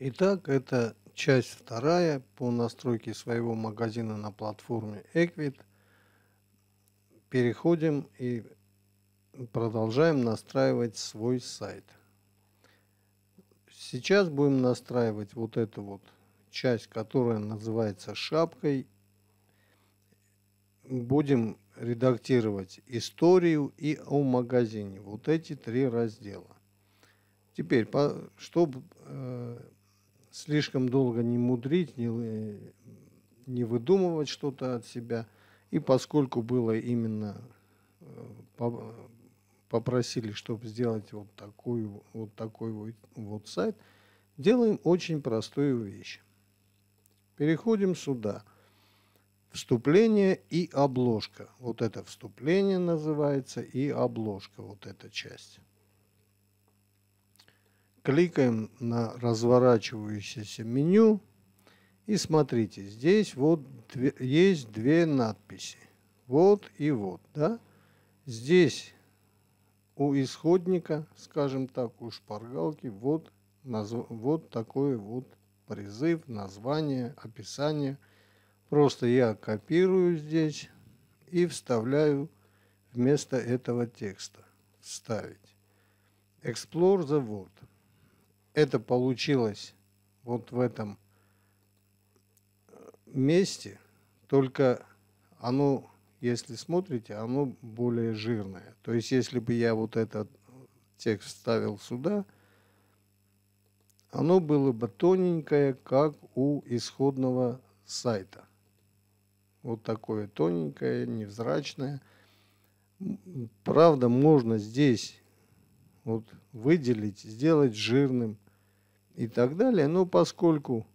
Итак, это часть вторая по настройке своего магазина на платформе Equid. Переходим и продолжаем настраивать свой сайт. Сейчас будем настраивать вот эту вот часть, которая называется шапкой. Будем редактировать историю и о магазине. Вот эти три раздела. Теперь, чтобы э, слишком долго не мудрить, не, э, не выдумывать что-то от себя. И поскольку было именно э, попросили, чтобы сделать вот такую вот такой вот, вот сайт, делаем очень простую вещь. Переходим сюда. Вступление и обложка. Вот это вступление называется и обложка, вот эта часть кликаем на разворачивающееся меню и смотрите, здесь вот две, есть две надписи. Вот и вот, да? Здесь у исходника, скажем так, у шпаргалки, вот, назв... вот такой вот призыв, название, описание. Просто я копирую здесь и вставляю вместо этого текста. Вставить. Explore the World это получилось вот в этом э, месте, только оно, если смотрите, оно более жирное. То есть, если бы я вот этот текст ставил сюда, оно было бы тоненькое, как у исходного сайта. Вот такое тоненькое, невзрачное. Правда, можно здесь вот выделить, сделать жирным и так далее. Но поскольку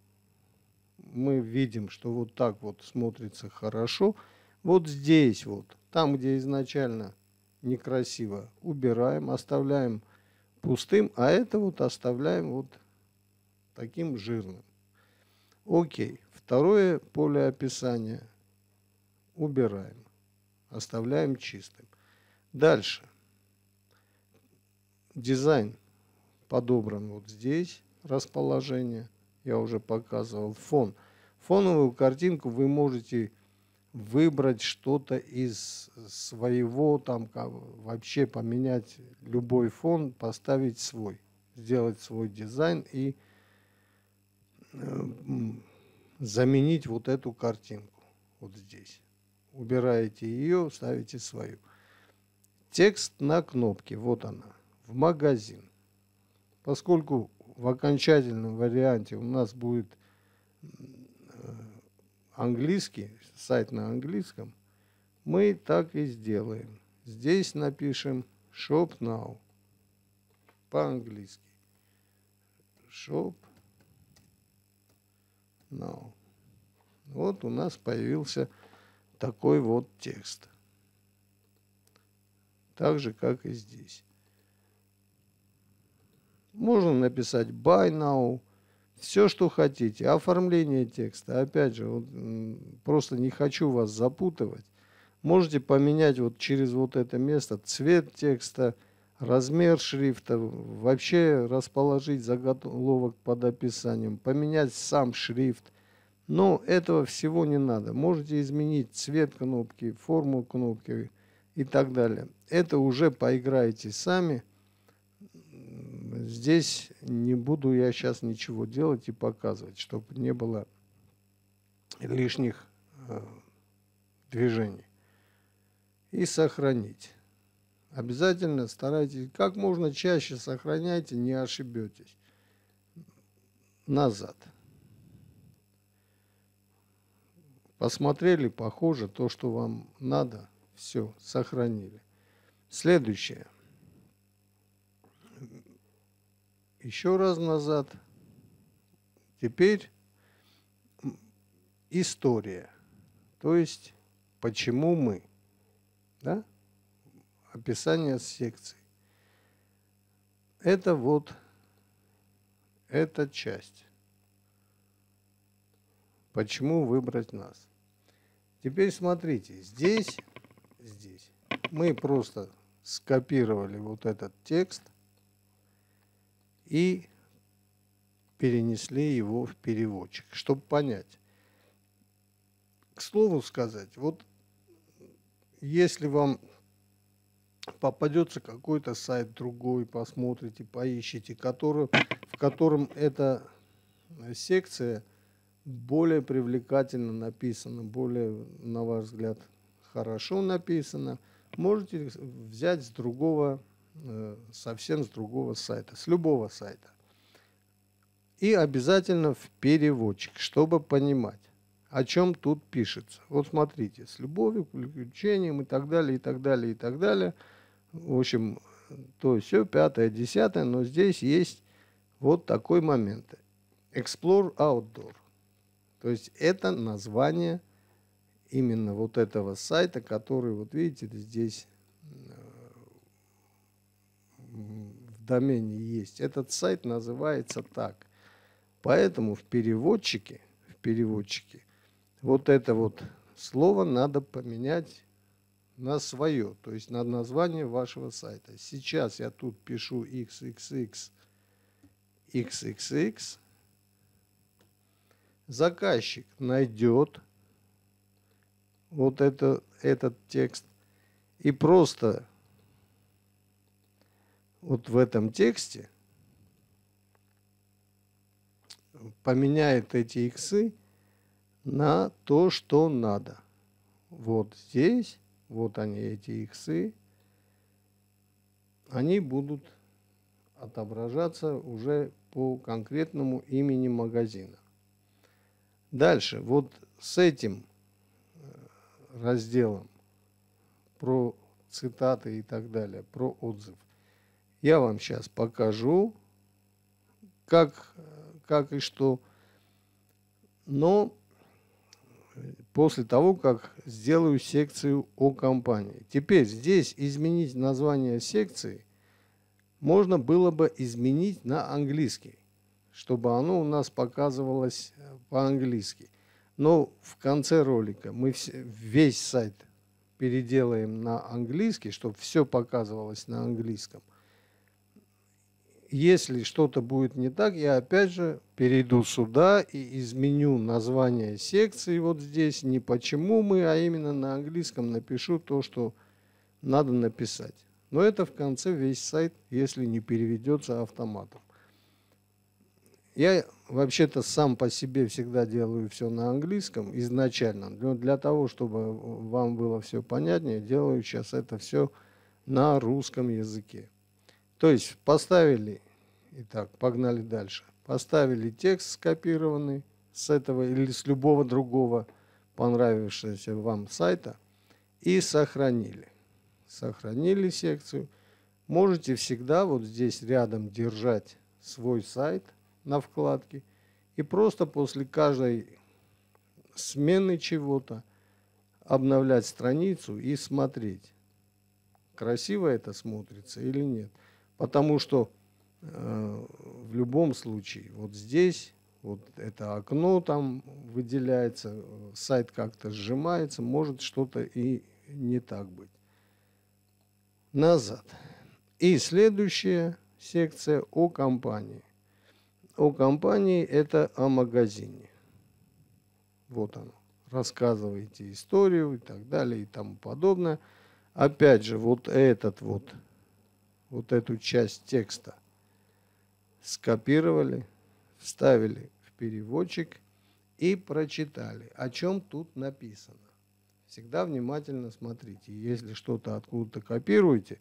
мы видим, что вот так вот смотрится хорошо, вот здесь вот, там, где изначально некрасиво, убираем, оставляем пустым, а это вот оставляем вот таким жирным. Окей. Второе поле описания убираем, оставляем чистым. Дальше. Дизайн подобран вот здесь расположение. Я уже показывал фон. Фоновую картинку вы можете выбрать что-то из своего, там вообще поменять любой фон, поставить свой, сделать свой дизайн и э, заменить вот эту картинку вот здесь. Убираете ее, ставите свою. Текст на кнопке, вот она, в магазин. Поскольку в окончательном варианте у нас будет э, английский, сайт на английском, мы так и сделаем. Здесь напишем Shop Now по-английски. Shop Now. Вот у нас появился такой вот текст. Так же, как и здесь. Можно написать buy now, все, что хотите. Оформление текста. Опять же, вот, просто не хочу вас запутывать. Можете поменять вот через вот это место цвет текста, размер шрифта, вообще расположить заголовок под описанием, поменять сам шрифт. Но этого всего не надо. Можете изменить цвет кнопки, форму кнопки и так далее. Это уже поиграете сами – Здесь не буду я сейчас ничего делать и показывать, чтобы не было лишних э, движений. И сохранить. Обязательно старайтесь, как можно чаще сохраняйте, не ошибетесь. Назад. Посмотрели, похоже, то, что вам надо, все, сохранили. Следующее – еще раз назад. Теперь история. То есть, почему мы. Да? Описание секций. Это вот эта часть. Почему выбрать нас? Теперь смотрите, здесь, здесь мы просто скопировали вот этот текст – и перенесли его в переводчик, чтобы понять. К слову сказать, вот если вам попадется какой-то сайт другой, посмотрите, поищите, который, в котором эта секция более привлекательно написана, более, на ваш взгляд, хорошо написана, можете взять с другого Э, совсем с другого сайта, с любого сайта. И обязательно в переводчик, чтобы понимать, о чем тут пишется. Вот смотрите, с любовью, приключением и так далее, и так далее, и так далее. В общем, то все, пятое, десятое, но здесь есть вот такой момент. Explore Outdoor. То есть это название именно вот этого сайта, который, вот видите, здесь домене есть. Этот сайт называется так. Поэтому в переводчике, в переводчике вот это вот слово надо поменять на свое, то есть на название вашего сайта. Сейчас я тут пишу xxx xxx. Заказчик найдет вот это, этот текст и просто вот в этом тексте поменяет эти иксы на то, что надо. Вот здесь, вот они, эти иксы, они будут отображаться уже по конкретному имени магазина. Дальше, вот с этим э, разделом про цитаты и так далее, про отзыв – я вам сейчас покажу, как, как и что. Но после того, как сделаю секцию о компании. Теперь здесь изменить название секции можно было бы изменить на английский, чтобы оно у нас показывалось по-английски. Но в конце ролика мы весь сайт переделаем на английский, чтобы все показывалось на английском – если что-то будет не так, я опять же перейду сюда и изменю название секции вот здесь. Не почему мы, а именно на английском напишу то, что надо написать. Но это в конце весь сайт, если не переведется автоматом. Я вообще-то сам по себе всегда делаю все на английском изначально. Но для того, чтобы вам было все понятнее, делаю сейчас это все на русском языке. То есть поставили, и так, погнали дальше. Поставили текст скопированный с этого или с любого другого понравившегося вам сайта и сохранили. Сохранили секцию. Можете всегда вот здесь рядом держать свой сайт на вкладке и просто после каждой смены чего-то обновлять страницу и смотреть, красиво это смотрится или нет. Потому что э, в любом случае, вот здесь, вот это окно там выделяется, э, сайт как-то сжимается, может что-то и не так быть. Назад. И следующая секция о компании. О компании это о магазине. Вот оно. Рассказываете историю и так далее и тому подобное. Опять же, вот этот вот вот эту часть текста, скопировали, вставили в переводчик и прочитали, о чем тут написано. Всегда внимательно смотрите. Если что-то откуда-то копируете,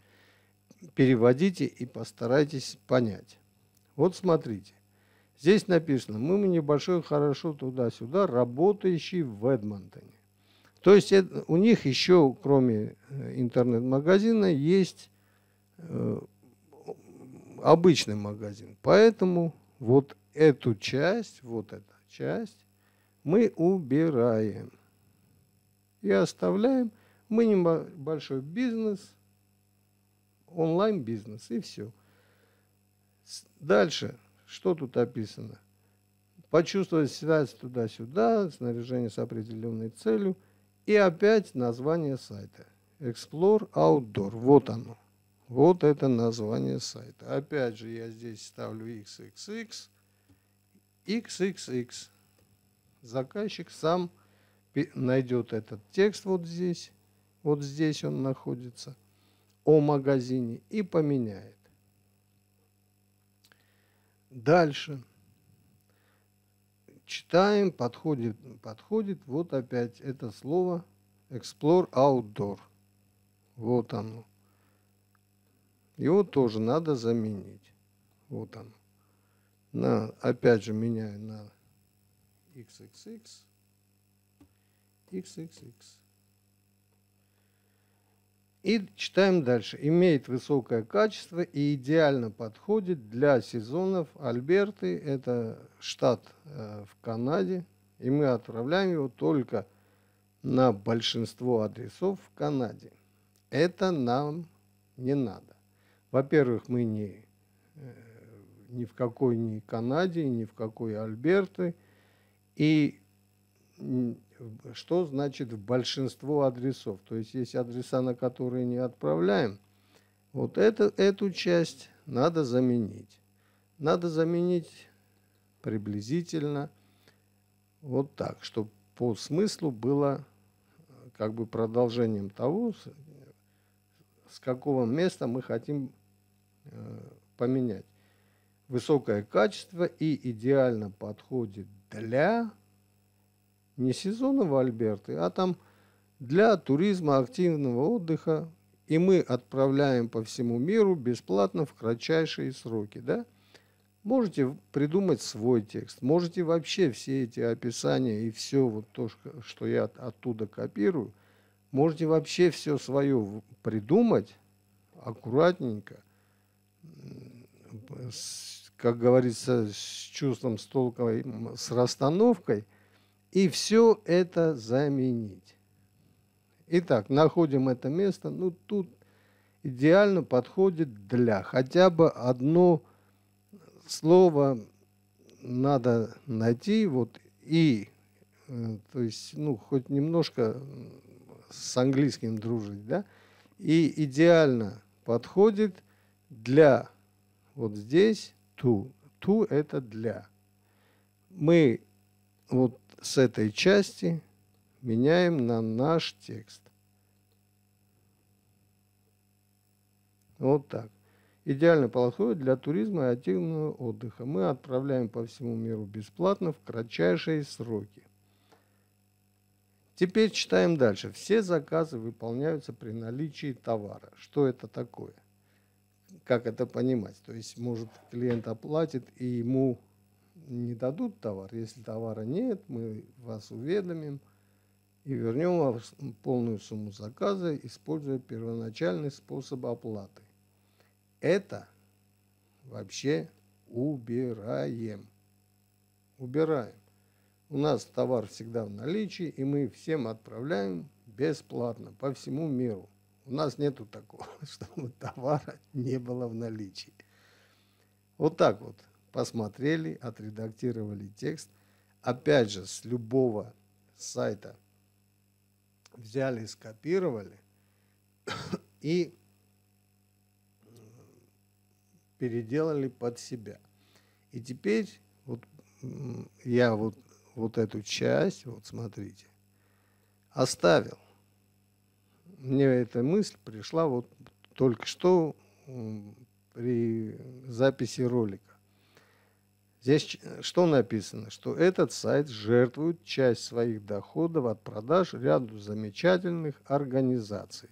переводите и постарайтесь понять. Вот смотрите. Здесь написано, мы небольшой хорошо туда-сюда, работающий в Эдмонтоне. То есть это, у них еще, кроме э, интернет-магазина, есть Э, обычный магазин. Поэтому вот эту часть, вот эта часть мы убираем и оставляем. Мы небольшой бизнес, онлайн-бизнес и все. Дальше, что тут описано? Почувствовать связь туда-сюда, снаряжение с определенной целью и опять название сайта. Explore Outdoor. Вот оно. Вот это название сайта. Опять же, я здесь ставлю XXX, XXX. Заказчик сам найдет этот текст вот здесь, вот здесь он находится, о магазине и поменяет. Дальше. Читаем, подходит, подходит, вот опять это слово Explore Outdoor. Вот оно. Его тоже надо заменить. Вот он. На, опять же меняю на XXX. XXX. И читаем дальше. Имеет высокое качество и идеально подходит для сезонов Альберты. Это штат э, в Канаде. И мы отправляем его только на большинство адресов в Канаде. Это нам не надо. Во-первых, мы не, э, ни в какой ни Канаде, ни в какой Альберты. И что значит в большинство адресов? То есть есть адреса, на которые не отправляем. Вот это, эту часть надо заменить. Надо заменить приблизительно вот так, чтобы по смыслу было э, как бы продолжением того, с какого места мы хотим Э, поменять. Высокое качество и идеально подходит для не сезонного Альберты, а там для туризма, активного отдыха. И мы отправляем по всему миру бесплатно в кратчайшие сроки. Да? Можете придумать свой текст, можете вообще все эти описания и все вот то, что я оттуда копирую, можете вообще все свое придумать аккуратненько, с, как говорится, с чувством, с толком, с расстановкой, и все это заменить. Итак, находим это место. Ну, тут идеально подходит для. Хотя бы одно слово надо найти, вот и, э, то есть, ну, хоть немножко с английским дружить, да, и идеально подходит для вот здесь ту ту это для. Мы вот с этой части меняем на наш текст. Вот так. Идеально полоской для туризма и активного отдыха. Мы отправляем по всему миру бесплатно в кратчайшие сроки. Теперь читаем дальше. Все заказы выполняются при наличии товара. Что это такое? как это понимать. То есть, может, клиент оплатит, и ему не дадут товар. Если товара нет, мы вас уведомим и вернем вам полную сумму заказа, используя первоначальный способ оплаты. Это вообще убираем. Убираем. У нас товар всегда в наличии, и мы всем отправляем бесплатно по всему миру – у нас нету такого, чтобы товара не было в наличии. Вот так вот посмотрели, отредактировали текст. Опять же, с любого сайта взяли, скопировали и переделали под себя. И теперь вот я вот, вот эту часть, вот смотрите, оставил мне эта мысль пришла вот только что при записи ролика. Здесь что написано? Что этот сайт жертвует часть своих доходов от продаж ряду замечательных организаций.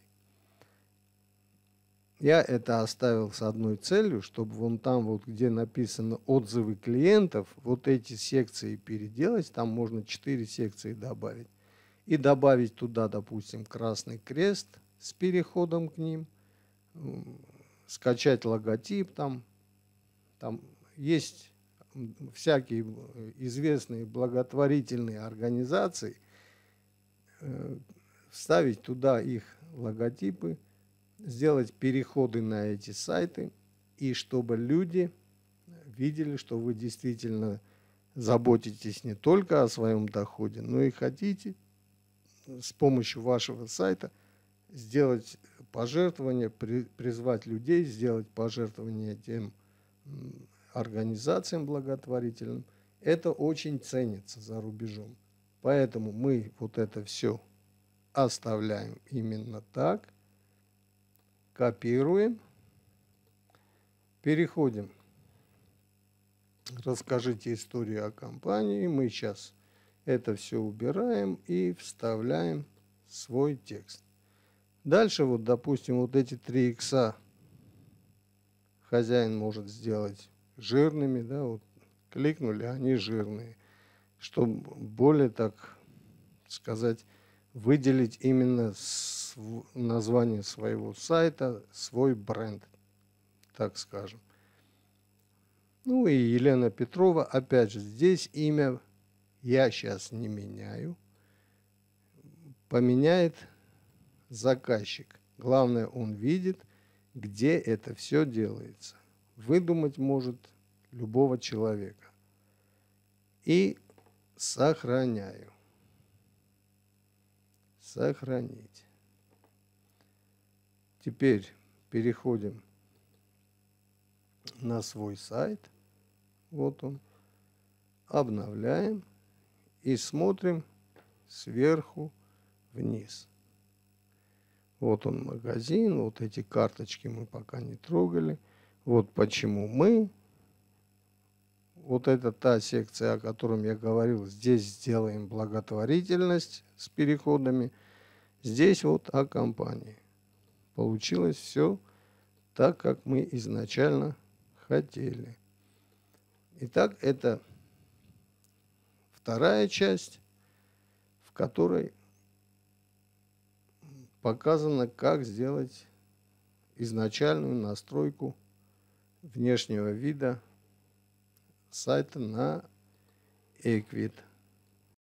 Я это оставил с одной целью, чтобы вон там, вот, где написано отзывы клиентов, вот эти секции переделать, там можно 4 секции добавить и добавить туда, допустим, Красный Крест с переходом к ним, скачать логотип там. Там есть всякие известные благотворительные организации, э, вставить туда их логотипы, сделать переходы на эти сайты, и чтобы люди видели, что вы действительно заботитесь не только о своем доходе, но и хотите – с помощью вашего сайта сделать пожертвования, при, призвать людей сделать пожертвования тем организациям благотворительным. Это очень ценится за рубежом. Поэтому мы вот это все оставляем именно так, копируем, переходим. Расскажите историю о компании. Мы сейчас это все убираем и вставляем свой текст. Дальше вот, допустим, вот эти три икса хозяин может сделать жирными, да, вот кликнули, а они жирные, чтобы более, так сказать, выделить именно название своего сайта, свой бренд, так скажем. Ну и Елена Петрова, опять же, здесь имя я сейчас не меняю, поменяет заказчик. Главное, он видит, где это все делается. Выдумать может любого человека. И сохраняю. Сохранить. Теперь переходим на свой сайт. Вот он. Обновляем и смотрим сверху вниз. Вот он магазин, вот эти карточки мы пока не трогали. Вот почему мы. Вот это та секция, о котором я говорил. Здесь сделаем благотворительность с переходами. Здесь вот о компании. Получилось все так, как мы изначально хотели. Итак, это вторая часть, в которой показано, как сделать изначальную настройку внешнего вида сайта на Equid.